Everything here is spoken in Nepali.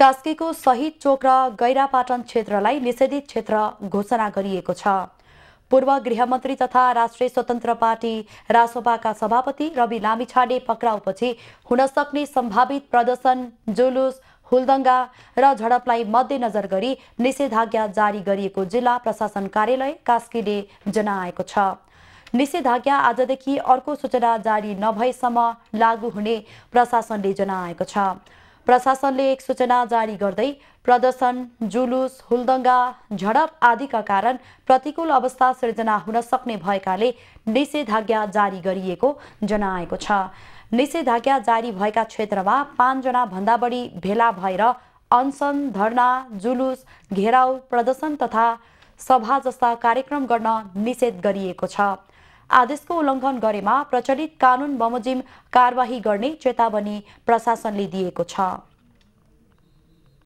कास्कीको शहीद चोक र गैरापाटन क्षेत्रलाई निषेधित क्षेत्र घोषणा गरिएको छ पूर्व गृहमन्त्री तथा राष्ट्रिय स्वतन्त्र पार्टी रासोपाका सभापति रवि लामिछाने पक्राउपछि हुन सक्ने सम्भावित प्रदर्शन जुलुस हुलदङ्गा र झडपलाई मध्यनजर गरी निषेधाज्ञा जारी गरिएको जिल्ला प्रशासन कार्यालय कास्कीले जनाएको छ निषेधाज्ञा आजदेखि अर्को सूचना जारी नभएसम्म लागू हुने प्रशासनले जनाएको छ प्रशासनले एक सूचना जारी गर्दै प्रदर्शन जुलुस हुलदङ्गा झडप आदिका कारण प्रतिकूल अवस्था सृजना हुन सक्ने भएकाले निषेधाज्ञा जारी गरिएको जनाएको छ निषेधाज्ञा जारी भएका क्षेत्रमा पाँचजना भन्दा बढी भेला भएर अनसन धरना जुलुस घेराउ प्रदर्शन तथा सभा जस्ता कार्यक्रम गर्न निषेध गरिएको छ आदेशको उल्लङ्घन गरेमा प्रचलित कानुन बमोजिम कारवाही गर्ने चेतावनी प्रशासनले दिएको छ